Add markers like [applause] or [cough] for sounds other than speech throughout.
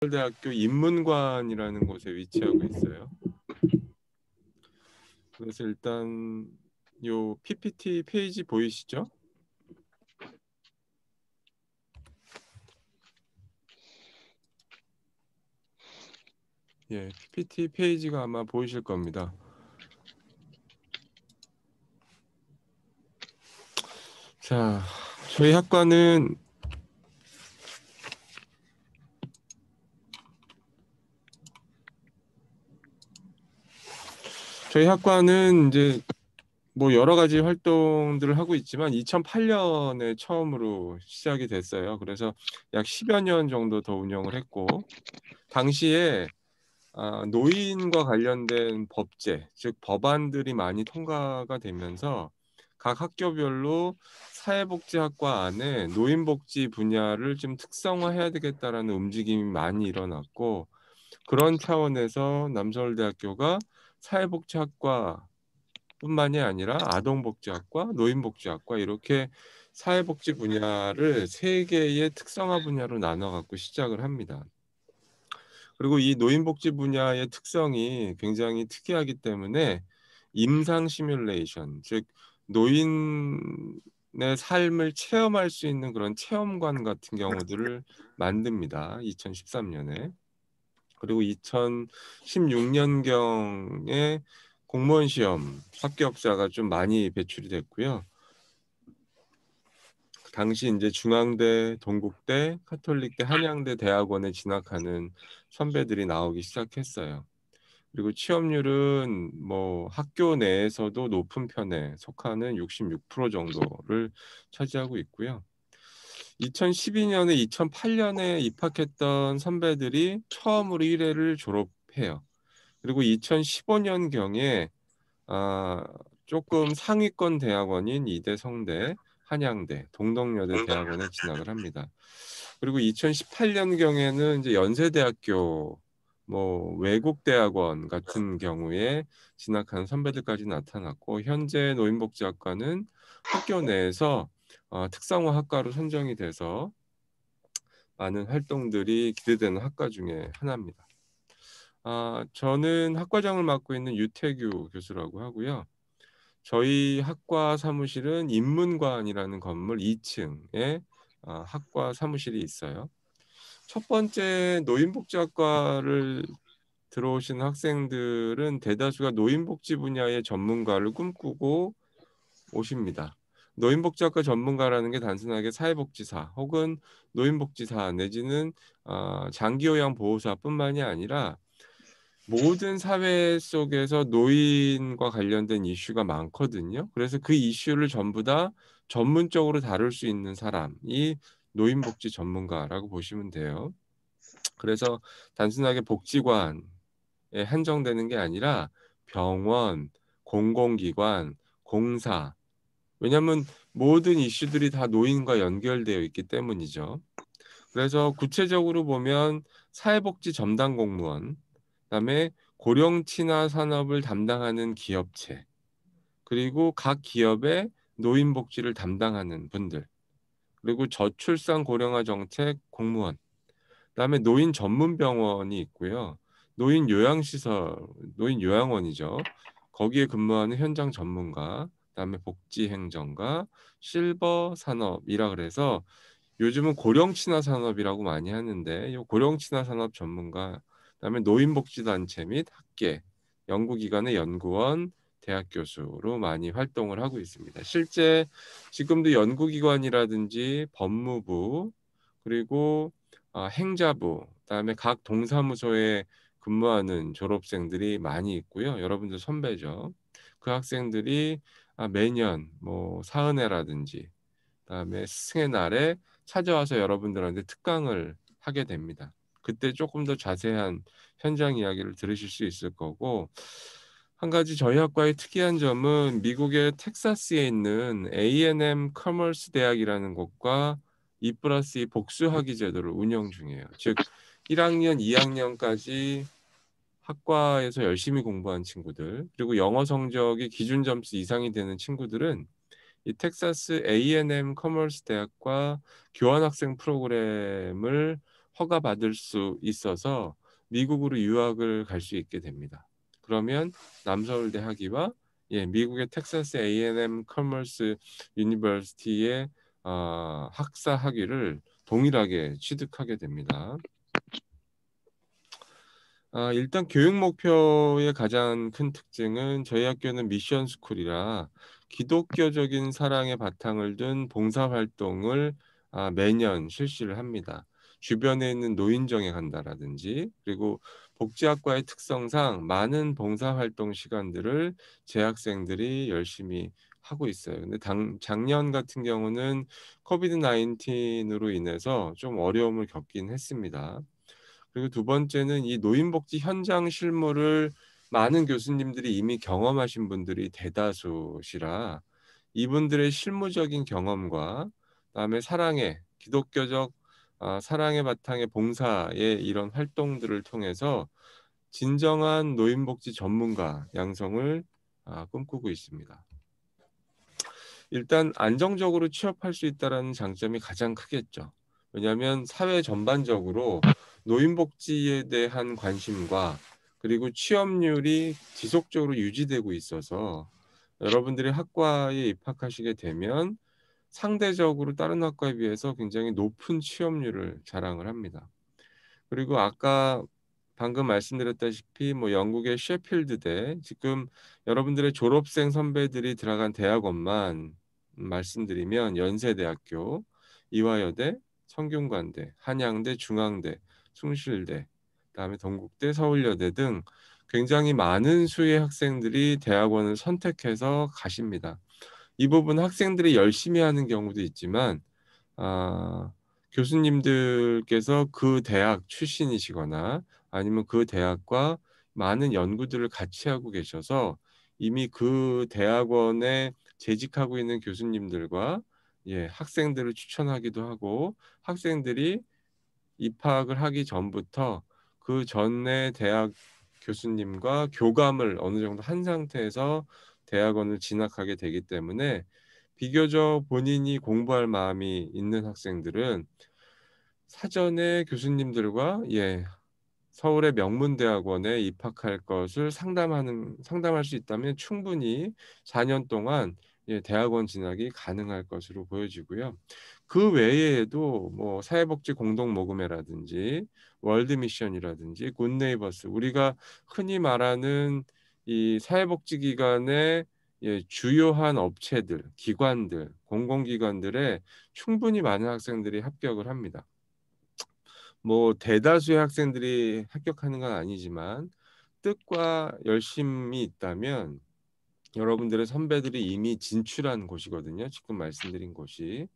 서울대학교 인문관이라는 곳에 위치하고 있어요. 그래서 일단 요 PPT 페이지 보이시죠? 예, PPT 페이지가 아마 보이실 겁니다. 자, 저희 학과는 저희 학과는 이제 뭐 여러 가지 활동들을 하고 있지만 2008년에 처음으로 시작이 됐어요. 그래서 약 10여 년 정도 더 운영을 했고 당시에 아, 노인과 관련된 법제, 즉 법안들이 많이 통과가 되면서 각 학교별로 사회복지학과 안에 노인복지 분야를 좀 특성화해야 되겠다라는 움직임이 많이 일어났고 그런 차원에서 남서울대학교가 사회복지학과 뿐만이 아니라 아동복지학과, 노인복지학과 이렇게 사회복지 분야를 세 개의 특성화 분야로 나눠 갖고 시작을 합니다. 그리고 이 노인복지 분야의 특성이 굉장히 특이하기 때문에 임상 시뮬레이션, 즉 노인의 삶을 체험할 수 있는 그런 체험관 같은 경우들을 만듭니다. 2013년에. 그리고 2016년경에 공무원 시험 합격자가 좀 많이 배출이 됐고요. 그 당시 이제 중앙대, 동국대, 카톨릭대, 한양대 대학원에 진학하는 선배들이 나오기 시작했어요. 그리고 취업률은 뭐 학교 내에서도 높은 편에 속하는 66% 정도를 차지하고 있고요. 2012년에 2008년에 입학했던 선배들이 처음으로 1회를 졸업해요. 그리고 2015년 경에 아, 조금 상위권 대학원인 이대 성대, 한양대, 동덕여대 대학원에 진학을 합니다. 그리고 2018년 경에는 이제 연세대학교 뭐 외국 대학원 같은 경우에 진학한 선배들까지 나타났고 현재 노인복지학과는 학교 내에서 어, 특성화 학과로 선정이 돼서 많은 활동들이 기대되는 학과 중에 하나입니다. 아, 저는 학과장을 맡고 있는 유태규 교수라고 하고요. 저희 학과 사무실은 인문관이라는 건물 2층에 아, 학과 사무실이 있어요. 첫 번째 노인복지학과를 들어오신 학생들은 대다수가 노인복지 분야의 전문가를 꿈꾸고 오십니다. 노인복지학과 전문가라는 게 단순하게 사회복지사 혹은 노인복지사 내지는 어, 장기요양 보호사뿐만이 아니라 모든 사회 속에서 노인과 관련된 이슈가 많거든요. 그래서 그 이슈를 전부 다 전문적으로 다룰 수 있는 사람이 노인복지 전문가라고 보시면 돼요. 그래서 단순하게 복지관에 한정되는 게 아니라 병원, 공공기관, 공사, 왜냐하면 모든 이슈들이 다 노인과 연결되어 있기 때문이죠. 그래서 구체적으로 보면 사회복지 전담 공무원, 그다음에 고령 친화 산업을 담당하는 기업체, 그리고 각 기업의 노인 복지를 담당하는 분들, 그리고 저출산 고령화 정책 공무원, 그다음에 노인 전문 병원이 있고요. 노인 요양시설, 노인 요양원이죠. 거기에 근무하는 현장 전문가, 그다음에 복지행정과 실버 산업이라 그래서 요즘은 고령 친화 산업이라고 많이 하는데 요 고령 친화 산업 전문가 그다음에 노인복지단체 및 학계 연구기관의 연구원 대학 교수로 많이 활동을 하고 있습니다. 실제 지금도 연구기관이라든지 법무부 그리고 어, 행자부 그다음에 각 동사무소에 근무하는 졸업생들이 많이 있고요. 여러분들 선배죠. 그 학생들이 아, 매년 뭐 사은회라든지 그다음에 스승의 날에 찾아와서 여러분들한테 특강을 하게 됩니다. 그때 조금 더 자세한 현장 이야기를 들으실 수 있을 거고 한 가지 저희 학과의 특이한 점은 미국의 텍사스에 있는 A&M 커머스 대학이라는 곳과 이 플러스 복수학위 제도를 운영 중이에요. 즉 1학년, 2학년까지 학과에서 열심히 공부한 친구들 그리고 영어 성적이 기준 점수 이상이 되는 친구들은 이 텍사스 A&M 커머스 대학과 교환학생 프로그램을 허가받을 수 있어서 미국으로 유학을 갈 수 있게 됩니다. 그러면 남서울대 학이와 예, 미국의 텍사스 A&M 커머스 유니버시티의 어, 학사 학위를 동일하게 취득하게 됩니다. 아, 일단 교육 목표의 가장 큰 특징은 저희 학교는 미션 스쿨이라 기독교적인 사랑의 바탕을 둔 봉사 활동을 아, 매년 실시를 합니다. 주변에 있는 노인정에 간다라든지 그리고 복지학과의 특성상 많은 봉사활동 시간들을 재학생들이 열심히 하고 있어요. 근데 당, 작년 같은 경우는 코비드 19으로 인해서 좀 어려움을 겪긴 했습니다. 그리고 두 번째는 이 노인복지 현장 실무를 많은 교수님들이 이미 경험하신 분들이 대다수시라 이분들의 실무적인 경험과 그다음에 사랑의 기독교적 아, 사랑의 바탕의 봉사의 이런 활동들을 통해서 진정한 노인복지 전문가 양성을 아, 꿈꾸고 있습니다. 일단 안정적으로 취업할 수 있다라는 장점이 가장 크겠죠. 왜냐하면 사회 전반적으로 노인복지에 대한 관심과 그리고 취업률이 지속적으로 유지되고 있어서 여러분들이 학과에 입학하시게 되면 상대적으로 다른 학과에 비해서 굉장히 높은 취업률을 자랑을 합니다. 그리고 아까 방금 말씀드렸다시피 뭐 영국의 셰필드대 지금 여러분들의 졸업생 선배들이 들어간 대학원만 말씀드리면 연세대학교, 이화여대, 성균관대, 한양대, 중앙대, 숭실대, 그다음에 동국대, 서울여대 등 굉장히 많은 수의 학생들이 대학원을 선택해서 가십니다. 이 부분 학생들이 열심히 하는 경우도 있지만 아, 교수님들께서 그 대학 출신이시거나 아니면 그 대학과 많은 연구들을 같이 하고 계셔서 이미 그 대학원에 재직하고 있는 교수님들과 예, 학생들을 추천하기도 하고 학생들이 입학을 하기 전부터 그 전에 대학 교수님과 교감을 어느 정도 한 상태에서 대학원을 진학하게 되기 때문에 비교적 본인이 공부할 마음이 있는 학생들은 사전에 교수님들과 예, 서울의 명문대학원에 입학할 것을 상담하는 상담할 수 있다면 충분히 4년 동안 예, 대학원 진학이 가능할 것으로 보여지고요. 그 외에도 뭐 사회복지 공동 모금회라든지 월드 미션이라든지 굿네이버스 우리가 흔히 말하는 이 사회복지 기관의 예, 주요한 업체들, 기관들, 공공기관들에 충분히 많은 학생들이 합격을 합니다. 뭐 대다수의 학생들이 합격하는 건 아니지만 뜻과 열심이 있다면 여러분들의 선배들이 이미 진출한 곳이거든요. 지금 말씀드린 곳이.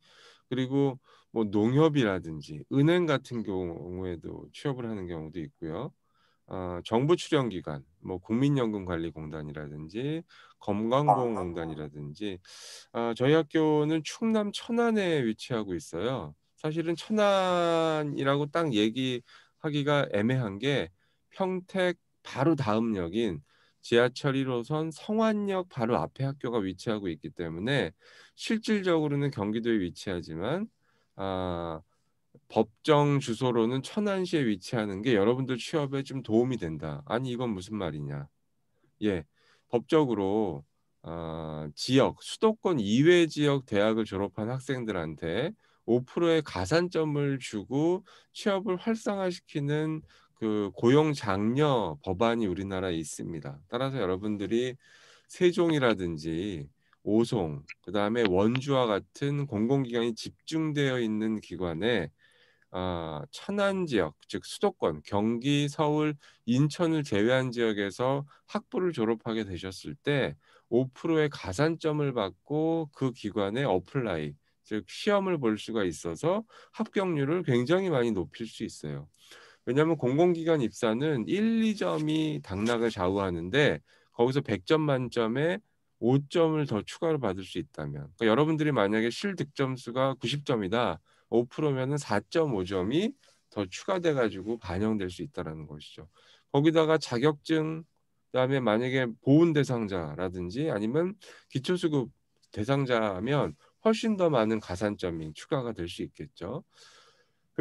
그리고 뭐 농협이라든지 은행 같은 경우에도 취업을 하는 경우도 있고요. 어, 정부 출연 기관, 뭐 국민연금관리공단이라든지 건강보험공단이라든지 어, 저희 학교는 충남 천안에 위치하고 있어요. 사실은 천안이라고 딱 얘기하기가 애매한 게 평택 바로 다음 역인 지하철 1호선 성환역 바로 앞에 학교가 위치하고 있기 때문에 실질적으로는 경기도에 위치하지만 아, 법정 주소로는 천안시에 위치하는 게 여러분들 취업에 좀 도움이 된다. 아니 이건 무슨 말이냐? 예, 법적으로 아, 지역 수도권 이외 지역 대학을 졸업한 학생들한테 5%의 가산점을 주고 취업을 활성화시키는 그 고용 장려 법안이 우리나라에 있습니다. 따라서 여러분들이 세종이라든지 오송 그다음에 원주와 같은 공공기관이 집중되어 있는 기관에 어, 천안 지역 즉 수도권 경기 서울 인천을 제외한 지역에서 학부를 졸업하게 되셨을 때 5%의 가산점을 받고 그 기관에 어플라이 즉 시험을 볼 수가 있어서 합격률을 굉장히 많이 높일 수 있어요. 왜냐하면 공공기관 입사는 1, 2점이 당락을 좌우하는데 거기서 100점 만점에 5점을 더 추가로 받을 수 있다면 그러니까 여러분들이 만약에 실득점수가 90점이다. 5%면은 4.5점이 더 추가돼 가지고 반영될 수 있다라는 것이죠. 거기다가 자격증 그다음에 만약에 보훈 대상자라든지 아니면 기초수급 대상자면 훨씬 더 많은 가산점이 추가가 될 수 있겠죠.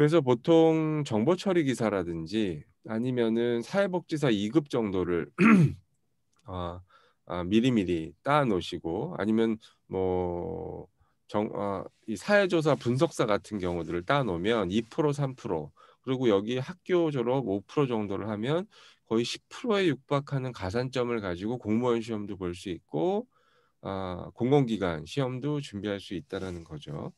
그래서 보통 정보 처리 기사라든지 아니면은 사회복지사 2급 정도를 [clears throat] 아, 아, 미리미리 따 놓으시고 아니면 뭐 정, 아, 이 사회조사 분석사 같은 경우들을 따 놓으면 2% 3% 그리고 여기 학교 졸업 5% 정도를 하면 거의 10%에 육박하는 가산점을 가지고 공무원 시험도 볼 수 있고 아, 공공기관 시험도 준비할 수 있다라는 거죠.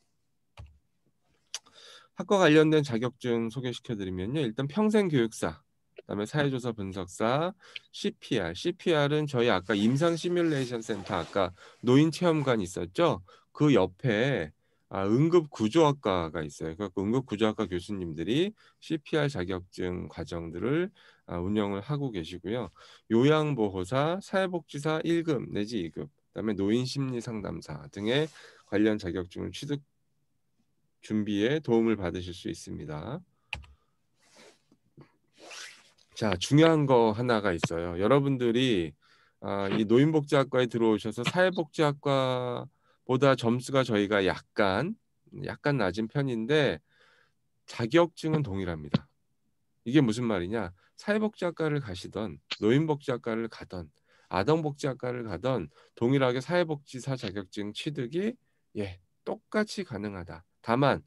학과 관련된 자격증 소개시켜 드리면요. 일단 평생 교육사, 그다음에 사회조사 분석사, CPR. CPR은 저희 아까 임상 시뮬레이션 센터 아까 노인 체험관 있었죠? 그 옆에 아, 응급구조학과가 있어요. 그 응급구조학과 교수님들이 CPR 자격증 과정들을 아, 운영을 하고 계시고요. 요양보호사, 사회복지사 1급 내지 2급, 그다음에 노인심리상담사 등의 관련 자격증을 취득 준비에 도움을 받으실 수 있습니다. 자, 중요한 거 하나가 있어요. 여러분들이 아, 이 노인복지학과에 들어오셔서 사회복지학과보다 점수가 저희가 약간 약간 낮은 편인데 자격증은 동일합니다. 이게 무슨 말이냐? 사회복지학과를 가시던 노인복지학과를 가던 아동복지학과를 가던 동일하게 사회복지사 자격증 취득이 예 똑같이 가능하다. 다만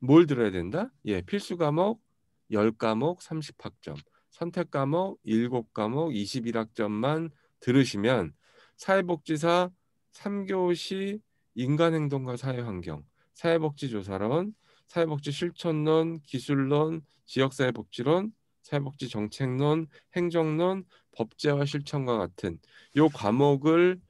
뭘 들어야 된다? 예, 필수 과목 10과목 30학점, 선택 과목 7과목 21학점만 들으시면 사회복지사 3교시 인간행동과 사회환경, 사회복지조사론, 사회복지실천론, 기술론, 지역사회복지론, 사회복지정책론, 행정론, 법제화 실천과 같은 요 과목을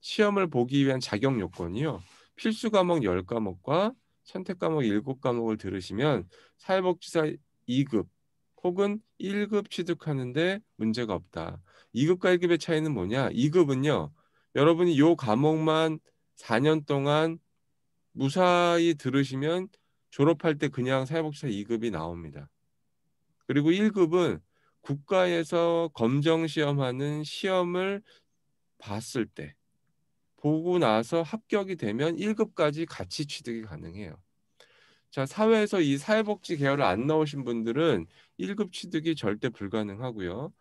시험을 보기 위한 자격 요건이요. 필수 과목 열과목과 선택 과목 일곱 과목을 들으시면 사회복지사 이급 혹은 일급 취득하는데 문제가 없다. 이급과일급의 차이는 뭐냐? 이급은요 여러분이 요 과목만 사 년 동안 무사히 들으시면 졸업할 때 그냥 사회복지사 이급이 나옵니다. 그리고 일급은 국가에서 검정 시험하는 시험을 봤을 때 보고 나서 합격이 되면 1급까지 같이 취득이 가능해요. 자, 사회에서 이 사회복지 계열을 안 나오신 분들은 1급 취득이 절대 불가능하고요.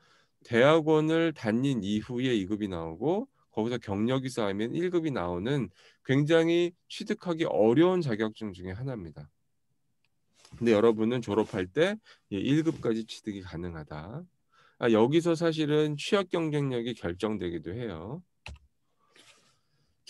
대학원을 다닌 이후에 2급이 나오고 거기서 경력이 쌓이면 1급이 나오는 굉장히 취득하기 어려운 자격증 중에 하나입니다. 근데 여러분은 졸업할 때 1급까지 예, 취득이 가능하다. 아, 여기서 사실은 취업 경쟁력이 결정되기도 해요.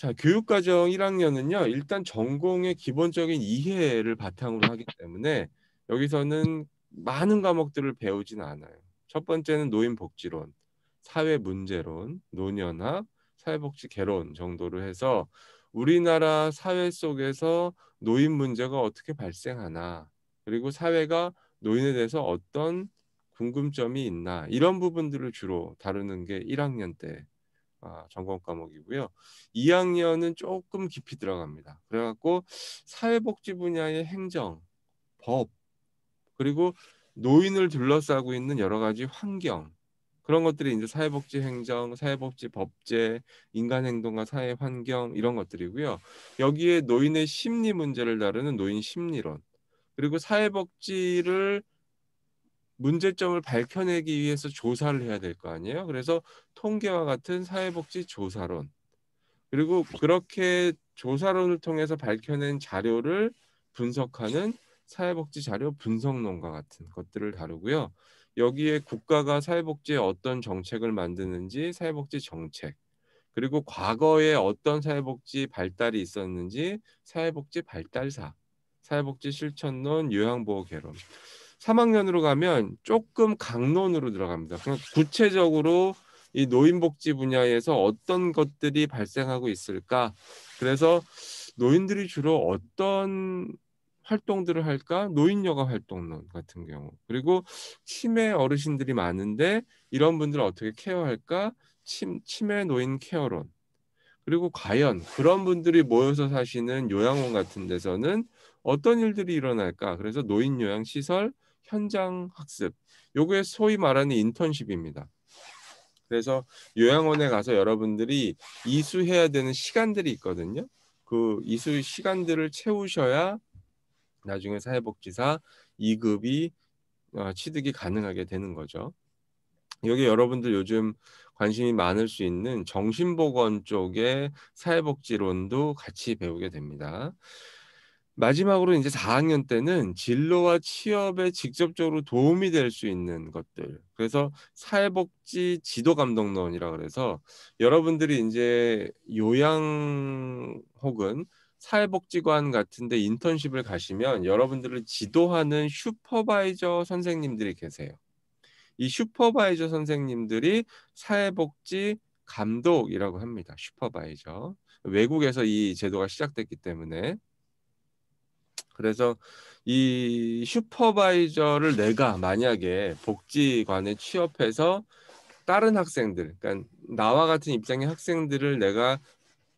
자, 교육과정 1학년은요, 일단 전공의 기본적인 이해를 바탕으로 하기 때문에 여기서는 많은 과목들을 배우진 않아요. 첫 번째는 노인복지론, 사회문제론, 노년학, 사회복지개론 정도로 해서 우리나라 사회 속에서 노인 문제가 어떻게 발생하나, 그리고 사회가 노인에 대해서 어떤 궁금점이 있나, 이런 부분들을 주로 다루는 게 1학년 때 아, 전공 과목이고요. 2학년은 조금 깊이 들어갑니다. 그래갖고 사회복지 분야의 행정, 법, 그리고 노인을 둘러싸고 있는 여러 가지 환경 그런 것들이 이제 사회복지 행정, 사회복지 법제, 인간 행동과 사회 환경 이런 것들이고요. 여기에 노인의 심리 문제를 다루는 노인 심리론 그리고 사회복지를 문제점을 밝혀내기 위해서 조사를 해야 될 거 아니에요. 그래서 통계와 같은 사회복지 조사론 그리고 그렇게 조사론을 통해서 밝혀낸 자료를 분석하는 사회복지 자료 분석론과 같은 것들을 다루고요. 여기에 국가가 사회복지에 어떤 정책을 만드는지 사회복지 정책 그리고 과거에 어떤 사회복지 발달이 있었는지 사회복지 발달사 사회복지 실천론 요양보호 개론 3학년으로 가면 조금 강론으로 들어갑니다. 그러 구체적으로 이 노인복지 분야에서 어떤 것들이 발생하고 있을까? 그래서 노인들이 주로 어떤 활동들을 할까? 노인여가 활동론 같은 경우. 그리고 치매 어르신들이 많은데 이런 분들을 어떻게 케어할까? 침, 치매 노인 케어론. 그리고 과연 그런 분들이 모여서 사시는 요양원 같은 데서는 어떤 일들이 일어날까? 그래서 노인 요양 시설, 현장 학습. 요게 소위 말하는 인턴십입니다. 그래서 요양원에 가서 여러분들이 이수해야 되는 시간들이 있거든요. 그 이수 시간들을 채우셔야 나중에 사회복지사 2급이 어, 취득이 가능하게 되는 거죠. 여기 여러분들 요즘 관심이 많을 수 있는 정신보건 쪽의 사회복지론도 같이 배우게 됩니다. 마지막으로 이제 4학년 때는 진로와 취업에 직접적으로 도움이 될 수 있는 것들. 그래서 사회복지 지도 감독론이라 그래서 여러분들이 이제 요양 혹은 사회복지관 같은데 인턴십을 가시면 여러분들을 지도하는 슈퍼바이저 선생님들이 계세요. 이 슈퍼바이저 선생님들이 사회복지 감독이라고 합니다. 슈퍼바이저. 외국에서 이 제도가 시작됐기 때문에 그래서 이 슈퍼바이저를 내가 만약에 복지관에 취업해서 다른 학생들, 그러니까 나와 같은 입장의 학생들을 내가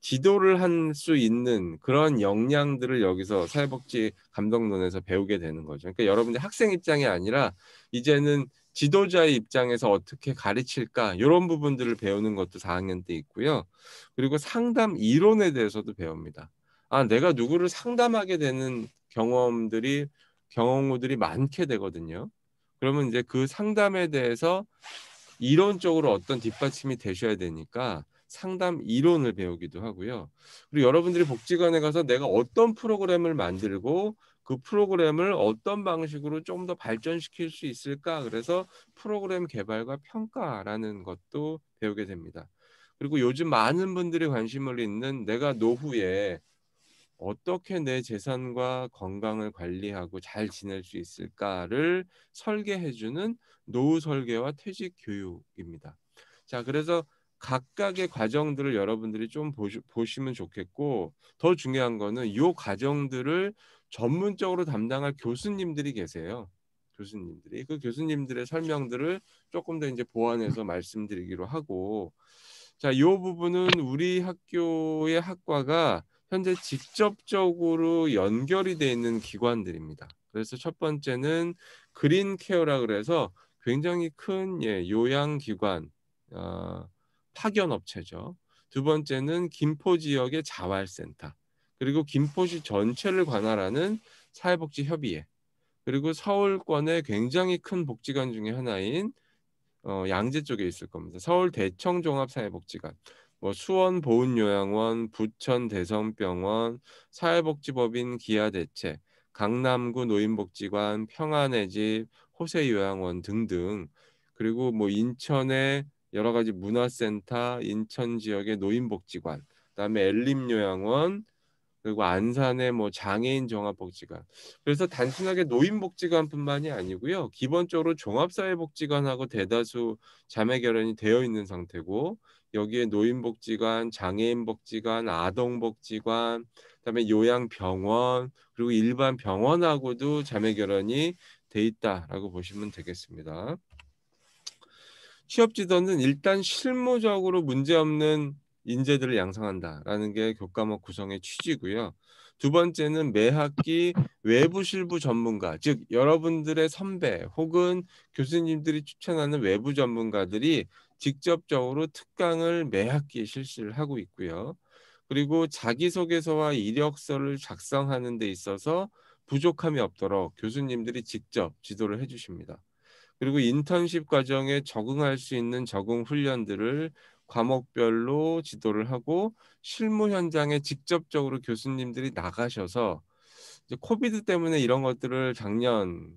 지도를 할 수 있는 그런 역량들을 여기서 사회복지 감독론에서 배우게 되는 거죠. 그러니까 여러분들 학생 입장이 아니라 이제는 지도자의 입장에서 어떻게 가르칠까 이런 부분들을 배우는 것도 4학년 때 있고요. 그리고 상담 이론에 대해서도 배웁니다. 아 내가 누구를 상담하게 되는 경험들이 경험들이 많게 되거든요. 그러면 이제 그 상담에 대해서 이론적으로 어떤 뒷받침이 되셔야 되니까 상담 이론을 배우기도 하고요. 그리고 여러분들이 복지관에 가서 내가 어떤 프로그램을 만들고 그 프로그램을 어떤 방식으로 좀 더 발전시킬 수 있을까? 그래서 프로그램 개발과 평가라는 것도 배우게 됩니다. 그리고 요즘 많은 분들이 관심을 있는 내가 노후에 어떻게 내 재산과 건강을 관리하고 잘 지낼 수 있을까를 설계해주는 노후 설계와 퇴직 교육입니다. 자, 그래서 각각의 과정들을 여러분들이 좀 보시, 보시면 좋겠고 더 중요한 거는 이 과정들을 전문적으로 담당할 교수님들이 계세요. 교수님들이 그 교수님들의 설명들을 조금 더 이제 보완해서 말씀드리기로 하고 자, 이 부분은 우리 학교의 학과가 현재 직접적으로 연결이 돼 있는 기관들입니다. 그래서 첫 번째는 그린 케어라 그래서 굉장히 큰 예, 요양기관 어, 파견 업체죠. 두 번째는 김포 지역의 자활센터 그리고 김포시 전체를 관할하는 사회복지협의회 그리고 서울권의 굉장히 큰 복지관 중의 하나인 어, 양재 쪽에 있을 겁니다. 서울 대청 종합사회복지관 뭐 수원 보훈요양원, 부천 대성병원, 사회복지법인 기아대책, 강남구 노인복지관, 평안의 집, 호세요양원 등등 그리고 뭐 인천의 여러 가지 문화센터, 인천 지역의 노인복지관, 그다음에 엘림요양원, 그리고 안산의 뭐 장애인 종합복지관. 그래서 단순하게 노인복지관뿐만이 아니고요. 기본적으로 종합사회복지관하고 대다수 자매결연이 되어 있는 상태고 여기에 노인복지관, 장애인복지관, 아동복지관, 그다음에 요양병원 그리고 일반 병원하고도 자매 결연이 돼 있다라고 보시면 되겠습니다. 취업지도는 일단 실무적으로 문제없는 인재들을 양성한다라는 게 교과목 구성의 취지고요. 두 번째는 매 학기 외부 실부 전문가, 즉 여러분들의 선배 혹은 교수님들이 추천하는 외부 전문가들이 직접적으로 특강을 매학기 실시를 하고 있고요. 그리고 자기소개서와 이력서를 작성하는 데 있어서 부족함이 없도록 교수님들이 직접 지도를 해주십니다. 그리고 인턴십 과정에 적응할 수 있는 적응 훈련들을 과목별로 지도를 하고 실무 현장에 직접적으로 교수님들이 나가셔서 이제 코비드 때문에 이런 것들을 작년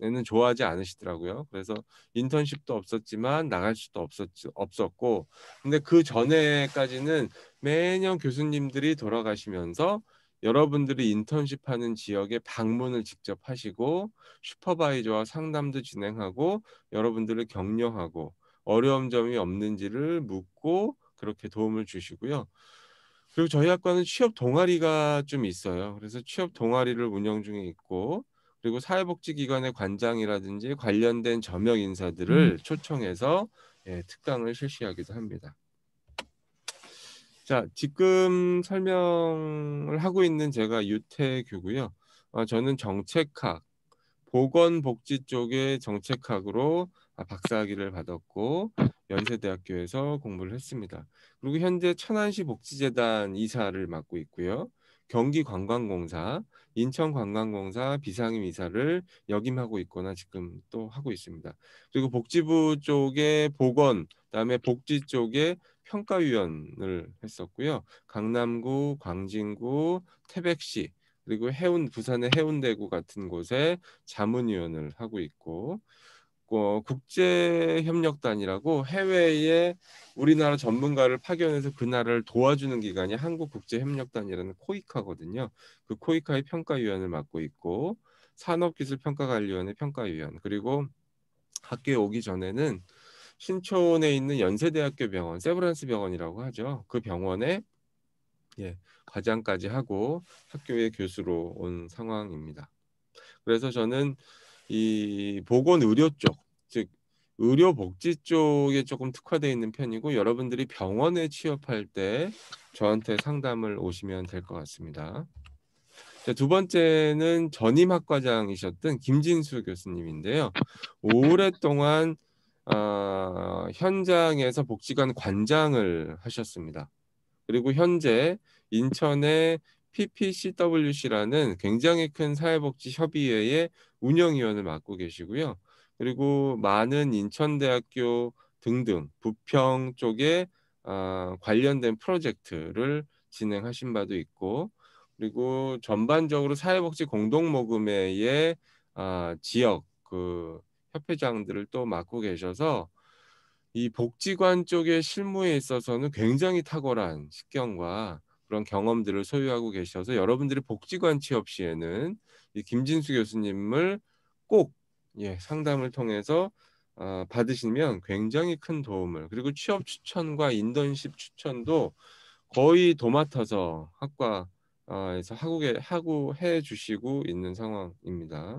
에는 좋아하지 않으시더라고요. 그래서 인턴십도 없었지만 나갈 수도 없었 지 없었고, 근데 그 전에까지는 매년 교수님들이 돌아가시면서 여러분들이 인턴십하는 지역에 방문을 직접 하시고 슈퍼바이저와 상담도 진행하고 여러분들을 격려하고 어려운 점이 없는지를 묻고 그렇게 도움을 주시고요. 그리고 저희 학과는 취업 동아리가 좀 있어요. 그래서 취업 동아리를 운영 중에 있고 그리고 사회복지기관의 관장이라든지 관련된 저명 인사들을 음. 초청해서 예, 특강을 실시하기도 합니다. 자, 지금 설명을 하고 있는 제가 유태규고요. 어, 저는 정책학, 보건복지 쪽의 정책학으로 아, 박사학위를 받았고 연세대학교에서 공부를 했습니다. 그리고 현재 천안시 복지재단 이사를 맡고 있고요. 경기관광공사, 인천관광공사 비상임 이사를 역임하고 있거나 지금 또 하고 있습니다. 그리고 복지부 쪽에 보건, 그다음에 복지 쪽에 평가위원을 했었고요. 강남구, 광진구, 태백시 그리고 해운 부산의 해운대구 같은 곳에 자문위원을 하고 있고 어, 국제협력단이라고 해외에 우리나라 전문가를 파견해서 그 나라를 도와주는 기관이 한국국제협력단이라는 코이카거든요. 그 코이카의 평가위원을 맡고 있고 산업기술평가관리위원회 평가위원 그리고 학교에 오기 전에는 신촌에 있는 연세대학교 병원 세브란스 병원이라고 하죠. 그 병원에 예, 과장까지 하고 학교의 교수로 온 상황입니다. 그래서 저는 이 보건 의료 쪽, 즉 의료 복지 쪽에 조금 특화되어 있는 편이고 여러분들이 병원에 취업할 때 저한테 상담을 오시면 될 것 같습니다. 자, 두 번째는 전임 학과장이셨던 김진수 교수님인데요. 오랫동안 어, 현장에서 복지관 관장을 하셨습니다. 그리고 현재 인천의 PPCWC라는 굉장히 큰 사회복지 협의회의 운영위원을 맡고 계시고요. 그리고 많은 인천대학교 등등 부평 쪽에 어, 관련된 프로젝트를 진행하신 바도 있고 그리고 전반적으로 사회복지 공동모금회의 어, 지역 그 협회장들을 또 맡고 계셔서 이 복지관 쪽의 실무에 있어서는 굉장히 탁월한 식견과 그런 경험들을 소유하고 계셔서 여러분들이 복지관 취업 시에는 이 김진수 교수님을 꼭 예, 상담을 통해서 어, 받으시면 굉장히 큰 도움을 그리고 취업 추천과 인턴십 추천도 거의 도맡아서 학과에서 하고 하고 해 주시고 있는 상황입니다.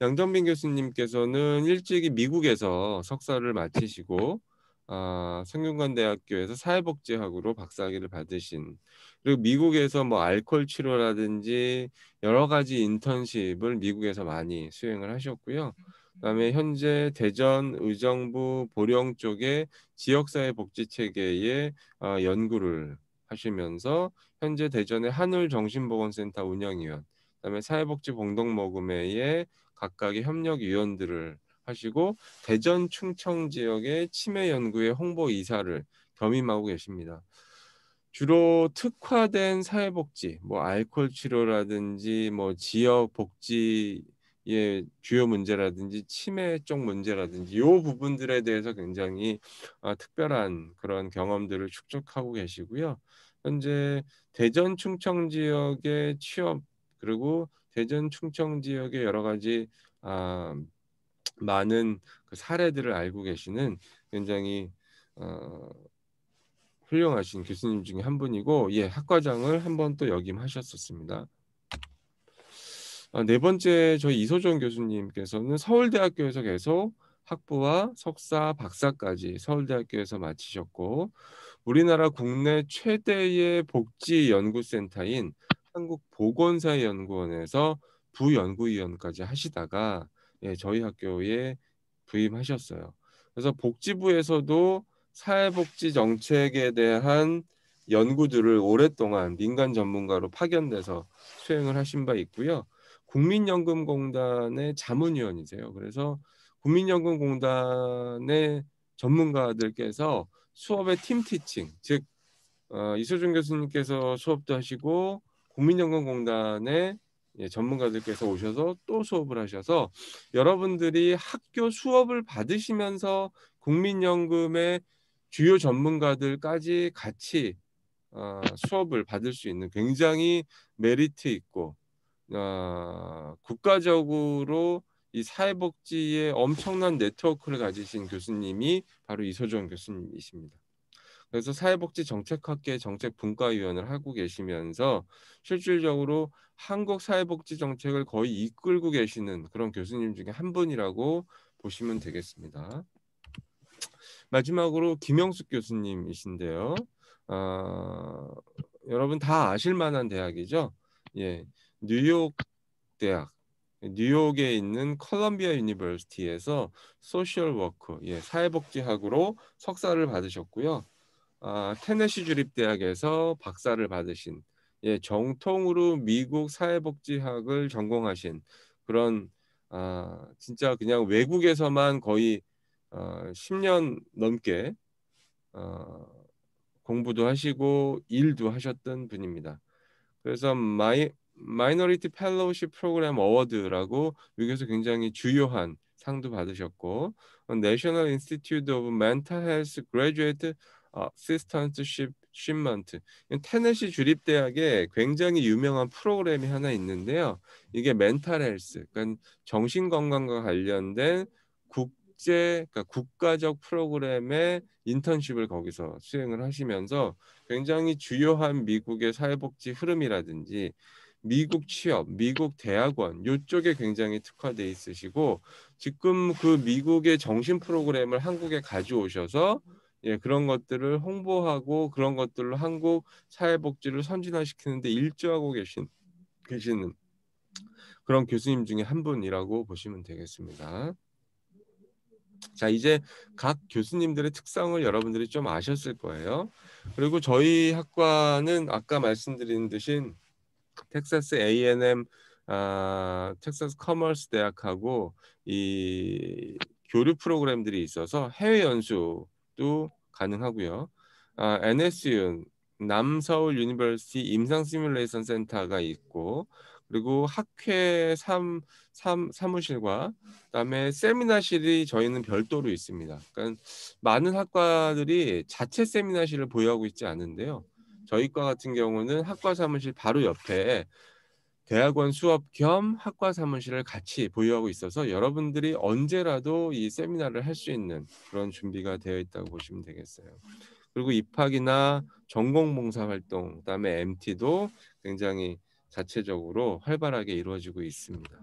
양정빈 교수님께서는 일찍이 미국에서 석사를 마치시고 아, 성균관대학교에서 사회복지학으로 박사학위를 받으신 그리고 미국에서 뭐 알코올 치료라든지 여러 가지 인턴십을 미국에서 많이 수행을 하셨고요. 그다음에 현재 대전 의정부 보령 쪽에 지역사회 복지 체계의 어, 연구를 하시면서 현재 대전의 한울 정신보건센터 운영위원, 그다음에 사회복지 공동모금회의 각각의 협력 위원들을 하시고 대전 충청 지역의 치매 연구의 홍보 이사를 겸임하고 계십니다. 주로 특화된 사회복지, 뭐 알코올 치료라든지 뭐 지역 복지의 주요 문제라든지 치매 쪽 문제라든지 요 부분들에 대해서 굉장히 어, 특별한 그런 경험들을 축적하고 계시고요. 현재 대전 충청 지역의 취업 그리고 대전 충청 지역의 여러 가지 아, 많은 그 사례들을 알고 계시는 굉장히 어, 훌륭하신 교수님 중에 한 분이고 예 학과장을 한 번 또 역임하셨었습니다. 아, 네 번째 저희 이소정 교수님께서는 서울대학교에서 계속 학부와 석사, 박사까지 서울대학교에서 마치셨고 우리나라 국내 최대의 복지 연구센터인 한국보건사연구원에서 부연구위원까지 하시다가 예, 저희 학교에 부임하셨어요. 그래서 복지부에서도 사회복지 정책에 대한 연구들을 오랫동안 민간 전문가로 파견돼서 수행을 하신 바 있고요. 국민연금공단의 자문위원이세요. 그래서 국민연금공단의 전문가들께서 수업의 팀티칭, 즉 어, 이수준 교수님께서 수업도 하시고 국민연금공단의 예, 전문가들께서 오셔서 또 수업을 하셔서 여러분들이 학교 수업을 받으시면서 국민연금의 주요 전문가들까지 같이 어, 수업을 받을 수 있는 굉장히 메리트 있고 어, 국가적으로 이 사회복지에 엄청난 네트워크를 가지신 교수님이 바로 이소정 교수님이십니다. 그래서 사회복지 정책학계 정책 분과위원을 하고 계시면서 실질적으로 한국 사회복지 정책을 거의 이끌고 계시는 그런 교수님 중에 한 분이라고 보시면 되겠습니다. 마지막으로 김영숙 교수님이신데요. 아, 여러분 다 아실 만한 대학이죠. 예, 뉴욕 대학 뉴욕에 있는 컬럼비아 유니버시티에서 소셜 워크, 예, 사회복지학으로 석사를 받으셨고요. 아, 테네시 주립 대학에서 박사를 받으신 예, 정통으로 미국 사회복지학을 전공하신 그런 아, 진짜 그냥 외국에서만 거의 어, 10년 넘게 어, 공부도 하시고 일도 하셨던 분입니다. 그래서 마이 마이너리티 펠로우십 프로그램 어워드라고 미국에서 굉장히 주요한 상도 받으셨고 어, National Institute of m e 어시스턴트쉽 쉼먼트 테네시 주립 대학에 굉장히 유명한 프로그램이 하나 있는데요. 이게 멘탈 헬스, 그러니까 정신 건강과 관련된 국제 그러니까 국가적 프로그램의 인턴십을 거기서 수행을 하시면서 굉장히 주요한 미국의 사회복지 흐름이라든지 미국 취업, 미국 대학원 요쪽에 굉장히 특화돼 있으시고 지금 그 미국의 정신 프로그램을 한국에 가져오셔서 예, 그런 것들을 홍보하고 그런 것들로 한국 사회복지를 선진화시키는데 일조하고 계신 계시는 그런 교수님 중에 한 분이라고 보시면 되겠습니다. 자 이제 각 교수님들의 특성을 여러분들이 좀 아셨을 거예요. 그리고 저희 학과는 아까 말씀드린 듯이 텍사스 A&M 아, 텍사스 커머스 대학하고 이 교류 프로그램들이 있어서 해외 연수 도 가능하고요. 아, n s u 남서울 유니버시티 임상 시뮬레이션 센터가 있고 그리고 학회 삼, 삼, 사무실과 그다음에 세미나실이 저희는 별도로 있습니다. 그러니까 많은 학과들이 자체 세미나실을 보유하고 있지 않은데요. 저희 과 같은 경우는 학과 사무실 바로 옆에 대학원 수업 겸 학과 사무실을 같이 보유하고 있어서 여러분들이 언제라도 이 세미나를 할 수 있는 그런 준비가 되어 있다고 보시면 되겠어요. 그리고 입학이나 전공 봉사 활동, 그다음에 MT도 굉장히 자체적으로 활발하게 이루어지고 있습니다.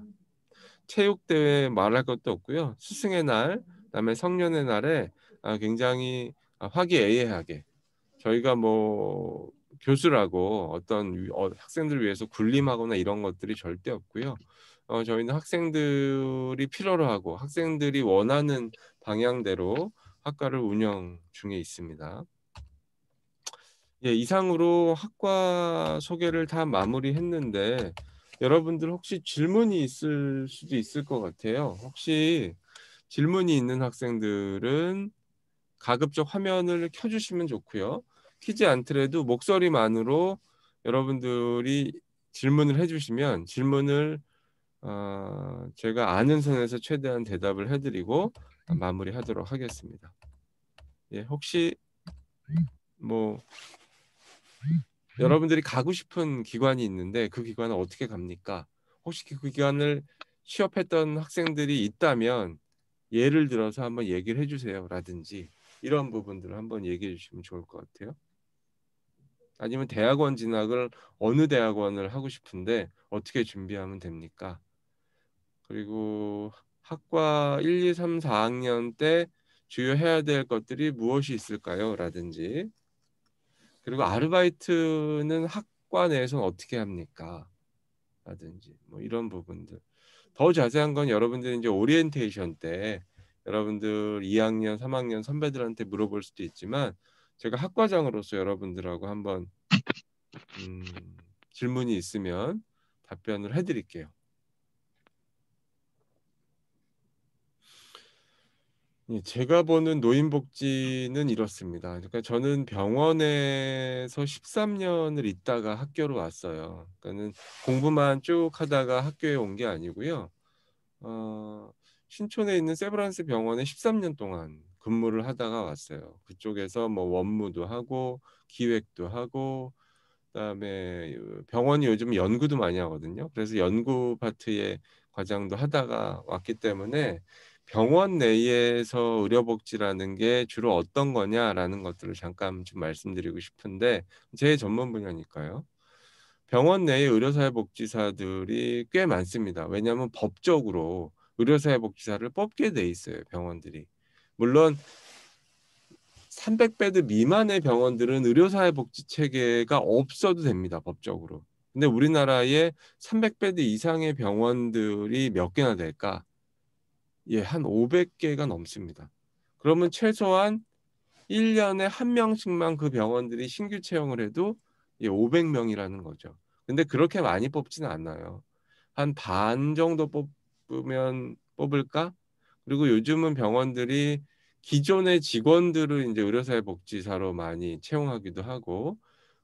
체육 대회 말할 것도 없고요. 스승의 날, 그다음에 성년의 날에 아, 굉장히 아, 화기애애하게 저희가 뭐 교수라고 어떤 어, 학생들을 위해서 군림하거나 이런 것들이 절대 없고요. 어, 저희는 학생들이 필요로 하고 학생들이 원하는 방향대로 학과를 운영 중에 있습니다. 예, 이상으로 학과 소개를 다 마무리했는데 여러분들 혹시 질문이 있을 수도 있을 것 같아요. 혹시 질문이 있는 학생들은 가급적 화면을 켜주시면 좋고요. 키지 않더라도 목소리만으로 여러분들이 질문을 해주시면 질문을 어, 제가 아는 선에서 최대한 대답을 해드리고 마무리하도록 하겠습니다. 예, 혹시 뭐 여러분들이 가고 싶은 기관이 있는데 그 기관은 어떻게 갑니까? 혹시 그 기관을 취업했던 학생들이 있다면 예를 들어서 한번 얘기를 해주세요라든지 이런 부분들을 한번 얘기해 주시면 좋을 것 같아요. 아니면 대학원 진학을 어느 대학원을 하고 싶은데 어떻게 준비하면 됩니까? 그리고 학과 1, 2, 3, 4학년 때 주요 해야 될 것들이 무엇이 있을까요? 라든지 그리고 아르바이트는 학과 내에서는 어떻게 합니까? 라든지 뭐 이런 부분들 더 자세한 건 여러분들이 이제 오리엔테이션 때 여러분들 2학년, 3학년 선배들한테 물어볼 수도 있지만 제가 학과장으로서 여러분들하고 한번 음, 질문이 있으면 답변을 해드릴게요. 예, 제가 보는 노인복지는 이렇습니다. 그러니까 저는 병원에서 13년을 있다가 학교로 왔어요. 그러니까는 공부만 쭉 하다가 학교에 온 게 아니고요. 어, 신촌에 있는 세브란스 병원에 13년 동안 근무를 하다가 왔어요. 그쪽에서 뭐 원무도 하고 기획도 하고 그다음에 병원이 요즘 연구도 많이 하거든요. 그래서 연구 파트의 과장도 하다가 왔기 때문에 병원 내에서 의료복지라는 게 주로 어떤 거냐라는 것들을 잠깐 좀 말씀드리고 싶은데 제 전문 분야니까요. 병원 내에 의료사회복지사들이 꽤 많습니다. 왜냐하면 법적으로 의료사회복지사를 뽑게 돼 있어요. 병원들이. 물론 300배드 미만의 병원들은 의료사회복지 체계가 없어도 됩니다. 법적으로. 근데 우리나라에 300배드 이상의 병원들이 몇 개나 될까? 예, 한 500개가 넘습니다. 그러면 최소한 1년에 한 명씩만 그 병원들이 신규 채용을 해도 예, 500명이라는 거죠. 근데 그렇게 많이 뽑지는 않아요. 한 반 정도 뽑으면 뽑을까? 그리고 요즘은 병원들이 기존의 직원들을 이제 의료사회복지사로 많이 채용하기도 하고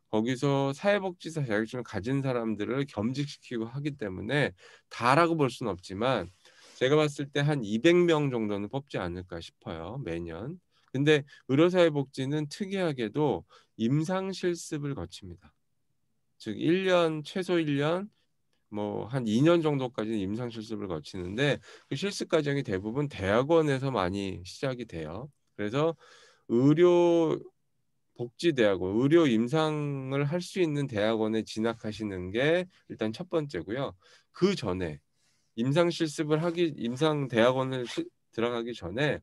거기서 사회복지사 자격증을 가진 사람들을 겸직시키고 하기 때문에 다라고 볼 수는 없지만 제가 봤을 때 한 200명 정도는 뽑지 않을까 싶어요 매년. 근데 의료사회복지는 특이하게도 임상 실습을 거칩니다. 즉 1년 최소 1년 뭐한 2년 정도까지는 임상 실습을 거치는데 그 실습 과정이 대부분 대학원에서 많이 시작이 돼요. 그래서 의료 복지대학원, 의료 임상을 할 수 있는 대학원에 진학하시는 게 일단 첫 번째고요. 그 전에 임상 실습을 하기 임상 대학원을 시, 들어가기 전에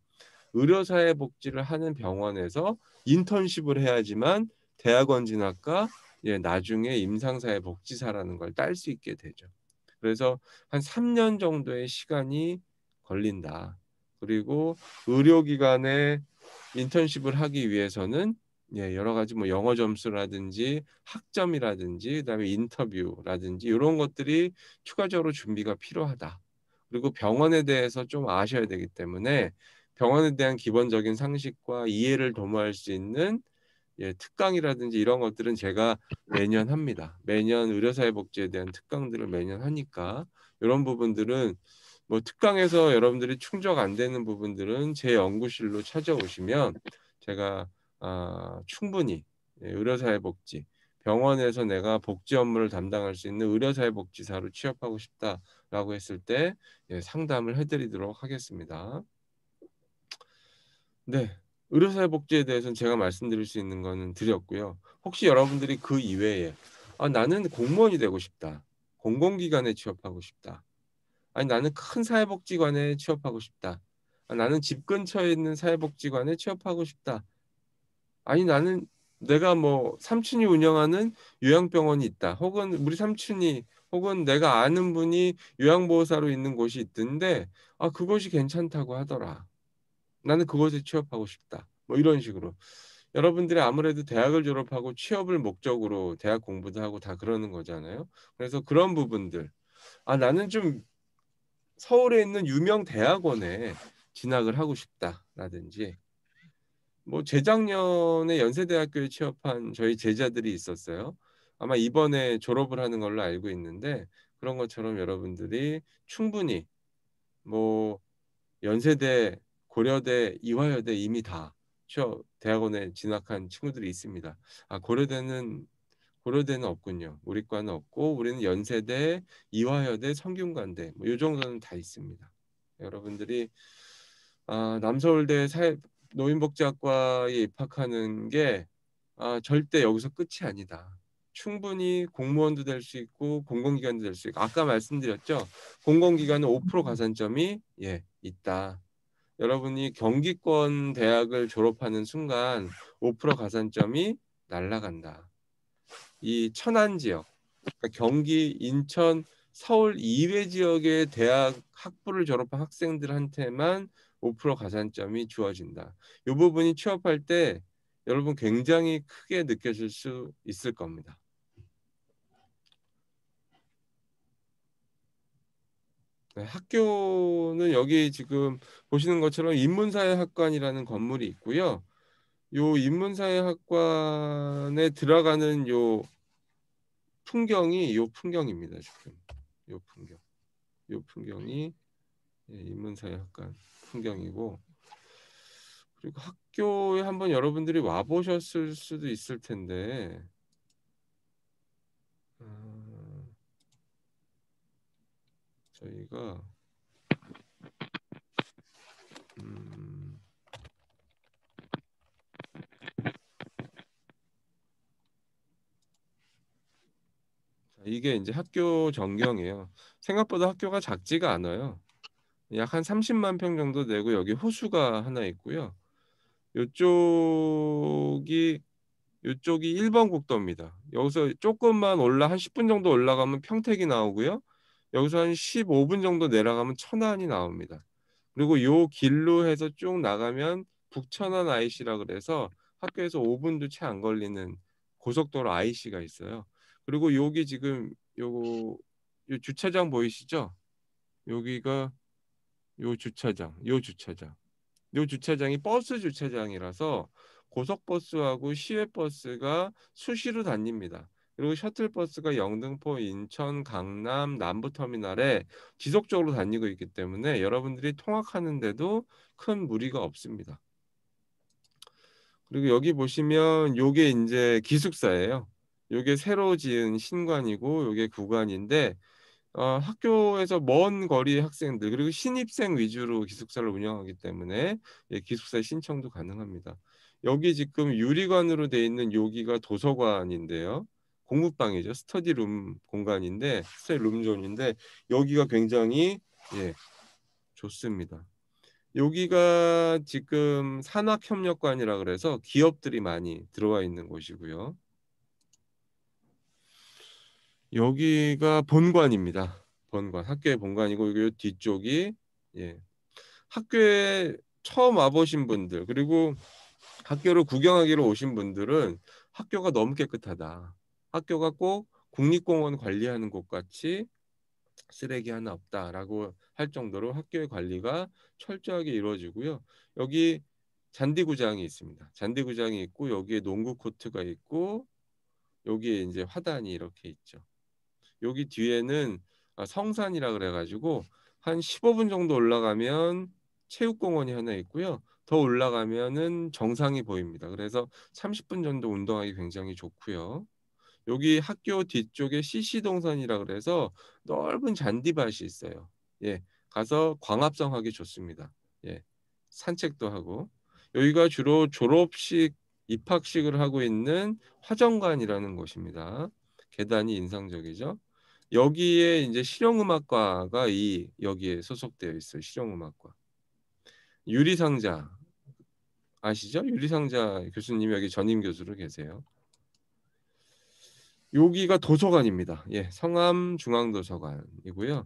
의료사회 복지를 하는 병원에서 인턴십을 해야지만 대학원 진학과 예, 나중에 임상사회 복지사라는 걸 딸 수 있게 되죠. 그래서 한 3년 정도의 시간이 걸린다. 그리고 의료기관에 인턴십을 하기 위해서는 예, 여러 가지 뭐 영어 점수라든지 학점이라든지 그다음에 인터뷰라든지 이런 것들이 추가적으로 준비가 필요하다. 그리고 병원에 대해서 좀 아셔야 되기 때문에 병원에 대한 기본적인 상식과 이해를 도모할 수 있는 예, 특강이라든지 이런 것들은 제가 매년 합니다. 매년 의료사회 복지에 대한 특강들을 매년 하니까 이런 부분들은 뭐 특강에서 여러분들이 충족 안 되는 부분들은 제 연구실로 찾아오시면 제가 아, 충분히 예, 의료사회 복지 병원에서 내가 복지 업무를 담당할 수 있는 의료사회 복지사로 취업하고 싶다라고 했을 때 예, 상담을 해드리도록 하겠습니다. 네, 의료사회 복지에 대해서는 제가 말씀드릴 수 있는 거는 드렸고요. 혹시 여러분들이 그 이외에 아, 나는 공무원이 되고 싶다. 공공기관에 취업하고 싶다. 아니 나는 큰 사회복지관에 취업하고 싶다. 아, 나는 집 근처에 있는 사회복지관에 취업하고 싶다. 아니 나는 내가 뭐 삼촌이 운영하는 요양병원이 있다. 혹은 우리 삼촌이 혹은 내가 아는 분이 요양보호사로 있는 곳이 있던데 아 그것이 괜찮다고 하더라. 나는 그것에 취업하고 싶다. 뭐 이런 식으로 여러분들이 아무래도 대학을 졸업하고 취업을 목적으로 대학 공부도 하고 다 그러는 거잖아요. 그래서 그런 부분들 아 나는 좀 서울에 있는 유명 대학원에 진학을 하고 싶다라든지 뭐 재작년에 연세대학교에 취업한 저희 제자들이 있었어요. 아마 이번에 졸업을 하는 걸로 알고 있는데 그런 것처럼 여러분들이 충분히 뭐 연세대 고려대, 이화여대 이미 다 취업 대학원에 진학한 친구들이 있습니다. 아 고려대는 고려대는 없군요. 우리과는 없고 우리는 연세대, 이화여대, 성균관대 뭐이 정도는 다 있습니다. 여러분들이 아, 남서울대 사회, 노인복지학과에 입학하는 게 아, 절대 여기서 끝이 아니다. 충분히 공무원도 될 수 있고 공공기관도 될 수 있고 아까 말씀드렸죠. 공공기관은 5% 가산점이 예 있다. 여러분이 경기권 대학을 졸업하는 순간 5% 가산점이 날라간다. 이 천안 지역, 그러니까 경기, 인천, 서울 이외 지역의 대학 학부를 졸업한 학생들한테만 5% 가산점이 주어진다. 이 부분이 취업할 때 여러분 굉장히 크게 느껴질 수 있을 겁니다. 네, 학교는 여기 지금 보시는 것처럼 인문사회학관이라는 건물이 있고요. 요 인문사회학관에 들어가는 요 풍경이 요 풍경입니다. 지금 요 풍경, 요 풍경이 예, 인문사회학관 풍경이고 그리고 학교에 한번 여러분들이 와 보셨을 수도 있을 텐데. 음... 저희가 음 이게 이제 학교 전경이에요. 생각보다 학교가 작지가 않아요. 약 한 30만 평 정도 되고 여기 호수가 하나 있고요. 이쪽이 이쪽이 1번 국도입니다. 여기서 조금만 올라 한 10분 정도 올라가면 평택이 나오고요. 여기서 한 15분 정도 내려가면 천안이 나옵니다. 그리고 요 길로 해서 쭉 나가면 북천안 IC라 그래서 학교에서 5분도 채 안 걸리는 고속도로 IC가 있어요. 그리고 여기 지금 요거 요 주차장 보이시죠? 여기가 요 주차장, 요 주차장. 요 주차장이 버스 주차장이라서 고속버스하고 시외버스가 수시로 다닙니다. 그리고 셔틀버스가 영등포, 인천, 강남, 남부터미널에 지속적으로 다니고 있기 때문에 여러분들이 통학하는데도 큰 무리가 없습니다. 그리고 여기 보시면 요게 이제 기숙사예요. 요게 새로 지은 신관이고 요게 구간인데 어, 학교에서 먼 거리 학생들 그리고 신입생 위주로 기숙사를 운영하기 때문에 예, 기숙사 신청도 가능합니다. 여기 지금 유리관으로 돼 있는 여기가 도서관인데요. 공부방이죠. 스터디룸 공간인데 스터디룸 존인데 여기가 굉장히 예 좋습니다. 여기가 지금 산학협력관이라 그래서 기업들이 많이 들어와 있는 곳이고요. 여기가 본관입니다. 본관 학교의 본관이고 이 뒤쪽이 예 학교에 처음 와보신 분들 그리고 학교를 구경하기로 오신 분들은 학교가 너무 깨끗하다. 학교가 꼭 국립공원 관리하는 곳 같이 쓰레기 하나 없다라고 할 정도로 학교의 관리가 철저하게 이루어지고요. 여기 잔디구장이 있습니다. 잔디구장이 있고 여기에 농구 코트가 있고 여기에 이제 화단이 이렇게 있죠. 여기 뒤에는 아, 성산이라 그래가지고 한 15분 정도 올라가면 체육공원이 하나 있고요. 더 올라가면은 정상이 보입니다. 그래서 30분 정도 운동하기 굉장히 좋고요. 여기 학교 뒤쪽에 시시동산이라 그래서 넓은 잔디밭이 있어요. 예, 가서 광합성하기 좋습니다. 예, 산책도 하고 여기가 주로 졸업식 입학식을 하고 있는 화정관이라는 곳입니다. 계단이 인상적이죠. 여기에 이제 실용음악과가 이 여기에 소속되어 있어요. 실용음악과 유리상자 아시죠? 유리상자 교수님 여기 전임 교수로 계세요. 여기가 도서관입니다. 예, 성암 중앙도서관이고요.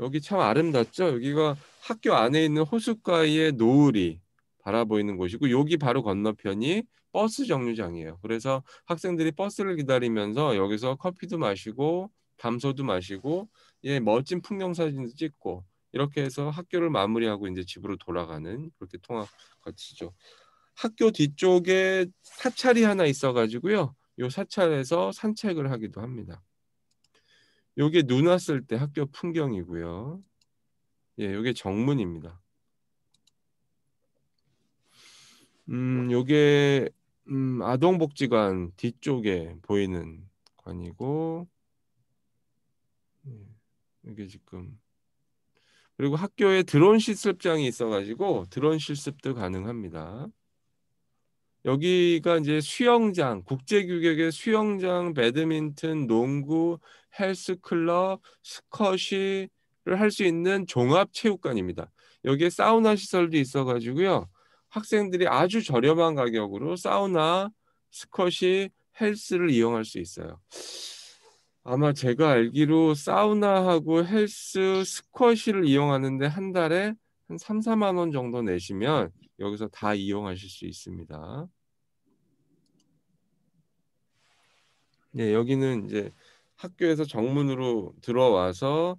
여기 참 아름답죠. 여기가 학교 안에 있는 호숫가의 노을이 바라보이는 곳이고 여기 바로 건너편이 버스 정류장이에요. 그래서 학생들이 버스를 기다리면서 여기서 커피도 마시고 담소도 마시고 예, 멋진 풍경 사진도 찍고 이렇게 해서 학교를 마무리하고 이제 집으로 돌아가는 그렇게 통합 거치죠. 학교 뒤쪽에 사찰이 하나 있어 가지고요. 요 사찰에서 산책을 하기도 합니다. 요게 눈 왔을 때 학교 풍경이고요. 예, 요게 정문입니다. 음, 요게 음, 아동복지관 뒤쪽에 보이는 관이고 이게 예, 지금 그리고 학교에 드론 실습장이 있어가지고 드론 실습도 가능합니다. 여기가 이제 수영장, 국제규격의 수영장, 배드민턴, 농구, 헬스클럽, 스쿼시를 할 수 있는 종합체육관입니다. 여기에 사우나 시설도 있어가지고요. 학생들이 아주 저렴한 가격으로 사우나, 스쿼시, 헬스를 이용할 수 있어요. 아마 제가 알기로 사우나하고 헬스, 스쿼시를 이용하는데 한 달에 한 3, 4만 원 정도 내시면 여기서 다 이용하실 수 있습니다. 예, 여기는 이제 학교에서 정문으로 들어와서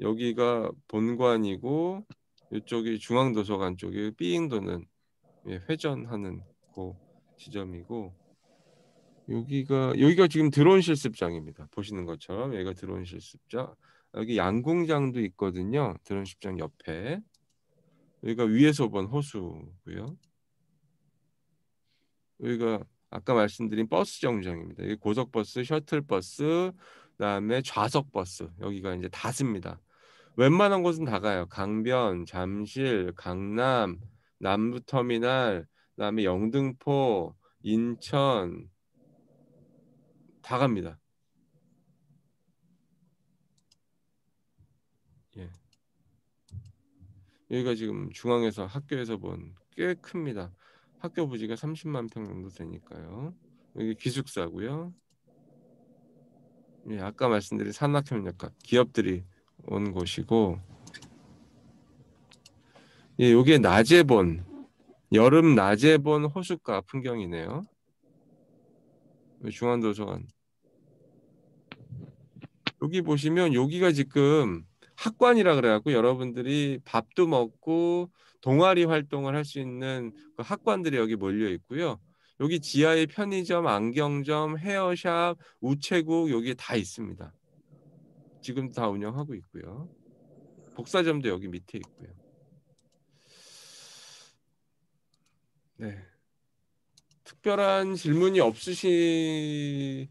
여기가 본관이고 이쪽이 중앙도서관 쪽이 삐잉도는 예, 회전하는 그 지점이고 여기가 여기가 지금 드론 실습장입니다. 보시는 것처럼 여기가 드론 실습장. 여기 양궁장도 있거든요. 드론 실습장 옆에. 여기가 위에서 본 호수고요. 여기가 아까 말씀드린 버스 정류장입니다. 이 고속버스, 셔틀버스, 그다음에 좌석버스 여기가 이제 다 씁니다. 웬만한 곳은 다 가요. 강변, 잠실, 강남, 남부터미널, 그다음에 영등포, 인천 다 갑니다. 예. 여기가 지금 중앙에서 학교에서 본 꽤 큽니다. 학교 부지가 30만 평 정도 되니까요. 여기 기숙사고요. 예, 아까 말씀드린 산학협력학 기업들이 온 곳이고 예, 여기에 낮에 본 여름 낮에 본 호숫가 풍경이네요. 중앙도서관 여기 보시면 여기가 지금 학관이라 그래갖고 여러분들이 밥도 먹고 동아리 활동을 할 수 있는 그 학관들이 여기 몰려 있고요. 여기 지하에 편의점, 안경점, 헤어샵, 우체국 여기 다 있습니다. 지금 다 운영하고 있고요. 복사점도 여기 밑에 있고요. 네. 특별한 질문이 없으시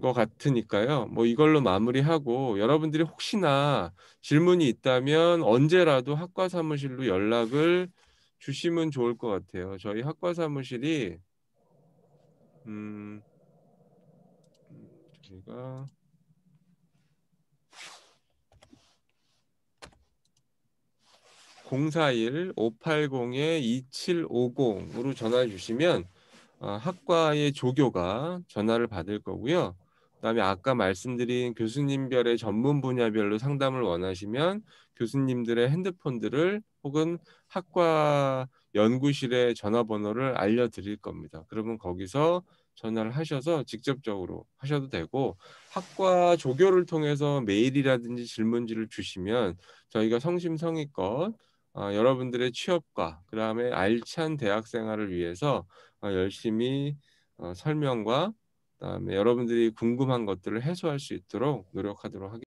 것 같으니까요. 뭐 이걸로 마무리하고 여러분들이 혹시나 질문이 있다면 언제라도 학과 사무실로 연락을 주시면 좋을 것 같아요. 저희 학과 사무실이 음 저희가 공사일 오팔공에 이칠오으로 전화 해 주시면 어, 학과의 조교가 전화를 받을 거고요. 그다음에 아까 말씀드린 교수님별의 전문 분야별로 상담을 원하시면 교수님들의 핸드폰들을 혹은 학과 연구실의 전화번호를 알려드릴 겁니다. 그러면 거기서 전화를 하셔서 직접적으로 하셔도 되고 학과 조교를 통해서 메일이라든지 질문지를 주시면 저희가 성심성의껏 어, 여러분들의 취업과 그다음에 알찬 대학 생활을 위해서 어, 열심히 어, 설명과 다음에 여러분들이 궁금한 것들을 해소할 수 있도록 노력하도록 하겠습니다.